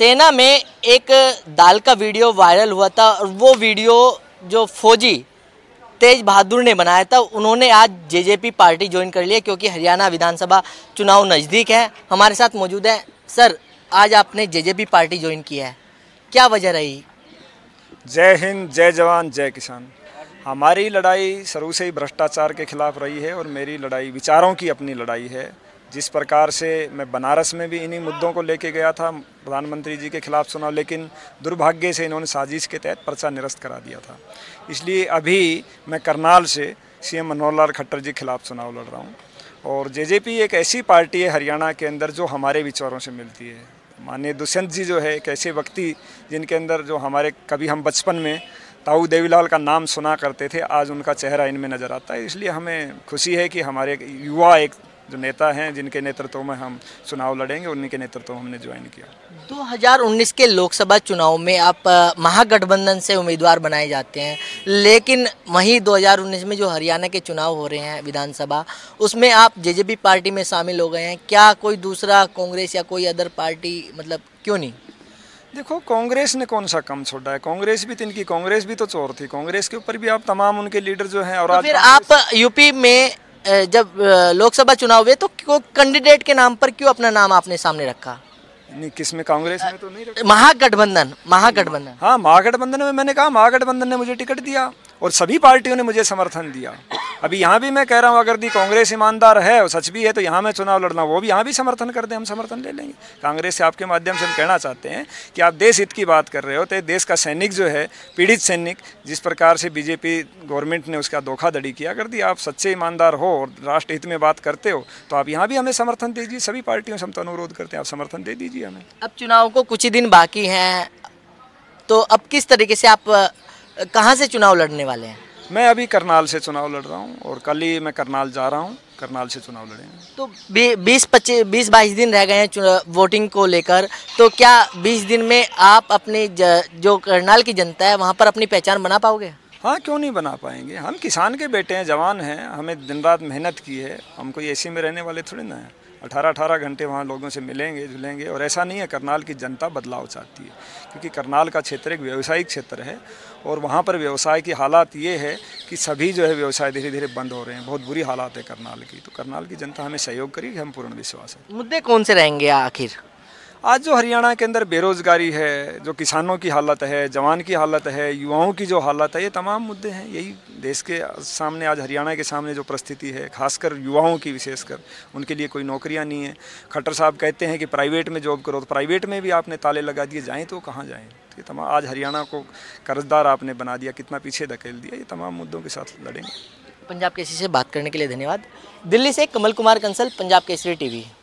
सेना में एक दाल का वीडियो वायरल हुआ था और वो वीडियो जो फौजी तेज बहादुर ने बनाया था उन्होंने आज जेजेपी पार्टी ज्वाइन कर लिया क्योंकि हरियाणा विधानसभा चुनाव नज़दीक है हमारे साथ मौजूद है सर आज आपने जेजेपी पार्टी ज्वाइन किया है क्या वजह रही जय हिंद जय जवान जय किसान हमारी लड़ाई शुरू से ही भ्रष्टाचार के खिलाफ रही है और मेरी लड़ाई विचारों की अपनी लड़ाई है जिस प्रकार से मैं बनारस में भी इन्हीं मुद्दों को लेके गया था प्रधानमंत्री जी के खिलाफ सुना लेकिन दुर्भाग्य से इन्होंने साजिश के तहत पर्चा निरस्त करा दिया था इसलिए अभी मैं करनाल से सीएम मनोहर लाल खट्टर जी के खिलाफ चुनाव लड़ रहा हूँ और जेजेपी एक ऐसी पार्टी है हरियाणा के अंदर जो हमारे विचारों से मिलती है माननीय दुष्यंत जी जो है एक ऐसे व्यक्ति जिनके अंदर जो हमारे कभी हम बचपन में ताऊ देवीलाल का नाम सुना करते थे आज उनका चेहरा इनमें नज़र आता है इसलिए हमें खुशी है कि हमारे युवा एक जो नेता हैं जिनके नेतृत्व में हम चुनाव लड़ेंगे उनके नेतृत्व में हमने ज्वाइन किया 2019 के लोकसभा चुनाव में आप महागठबंधन से उम्मीदवार बनाए जाते हैं लेकिन वहीं 2019 में जो हरियाणा के चुनाव हो रहे हैं विधानसभा उसमें आप जे पार्टी में शामिल हो गए हैं क्या कोई दूसरा कांग्रेस या कोई अदर पार्टी मतलब क्यों नहीं देखो कांग्रेस ने कौन सा कम छोड़ा है कांग्रेस भी तो इनकी कांग्रेस भी तो चोर थी कांग्रेस के ऊपर भी आप तमाम उनके लीडर जो हैं और तो आज फिर आप यूपी में जब लोकसभा चुनाव हुए तो कैंडिडेट के नाम पर क्यों अपना नाम आपने सामने रखा नहीं किस में कांग्रेस में तो नहीं महागठबंधन महागठबंधन हाँ महागठबंधन में मैंने कहा महागठबंधन ने मुझे टिकट दिया और सभी पार्टियों ने मुझे समर्थन दिया अभी यहाँ भी मैं कह रहा हूँ अगर दी कांग्रेस ईमानदार है और सच भी है तो यहाँ मैं चुनाव लड़ना वो भी यहाँ भी समर्थन कर दें हम समर्थन ले लेंगे कांग्रेस से आपके माध्यम से हम कहना चाहते हैं कि आप देश हित की बात कर रहे हो तो देश का सैनिक जो है पीड़ित सैनिक जिस प्रकार से बीजेपी गवर्नमेंट ने उसका धोखाधड़ी किया अगर दी आप सच्चे ईमानदार हो और राष्ट्र हित में बात करते हो तो आप यहाँ भी हमें समर्थन दीजिए सभी पार्टियों से हम तो अनुरोध करते हैं आप समर्थन दे दीजिए हमें अब चुनाव को कुछ ही दिन बाकी हैं तो अब किस तरीके से आप कहाँ से चुनाव लड़ने वाले हैं मैं अभी करनाल से चुनाव लड़ रहा हूँ और कल ही मैं करनाल जा रहा हूँ करनाल से चुनाव लड़े हैं तो बीस पच्चीस बीस बाईस दिन रह गए हैं वोटिंग को लेकर तो क्या बीस दिन में आप अपने ज, जो करनाल की जनता है वहाँ पर अपनी पहचान बना पाओगे हाँ क्यों नहीं बना पाएंगे हम किसान के बेटे हैं जवान हैं हमें दिन रात मेहनत की है हम कोई ऐसे में रहने वाले थोड़े ना हैं अठारह अठारह घंटे वहाँ लोगों से मिलेंगे जुलेंगे और ऐसा नहीं है करनाल की जनता बदलाव चाहती है क्योंकि करनाल का क्षेत्र एक व्यवसायिक क्षेत्र है और वहाँ पर व्यवसाय की हालात ये है कि सभी जो है व्यवसाय धीरे धीरे बंद हो रहे हैं बहुत बुरी हालात है करनाल की तो करनाल की जनता हमें सहयोग करेगी हम पूर्ण विश्वास है मुद्दे कौन से रहेंगे आखिर आज जो हरियाणा के अंदर बेरोज़गारी है जो किसानों की हालत है जवान की हालत है युवाओं की जो हालत है ये तमाम मुद्दे हैं यही देश के सामने आज हरियाणा के सामने जो परिस्थिति है खासकर युवाओं की विशेषकर उनके लिए कोई नौकरियां नहीं है खट्टर साहब कहते हैं कि प्राइवेट में जॉब करो तो प्राइवेट में भी आपने ताले लगा दिए जाएँ तो कहाँ जाएँ तो ये तमाम आज हरियाणा को कर्जदार आपने बना दिया कितना पीछे धकेल दिया ये तमाम मुद्दों के साथ लड़ेंगे पंजाब केसरी से बात करने के लिए धन्यवाद दिल्ली से कमल कुमार कंसल पंजाब केसरी टीवी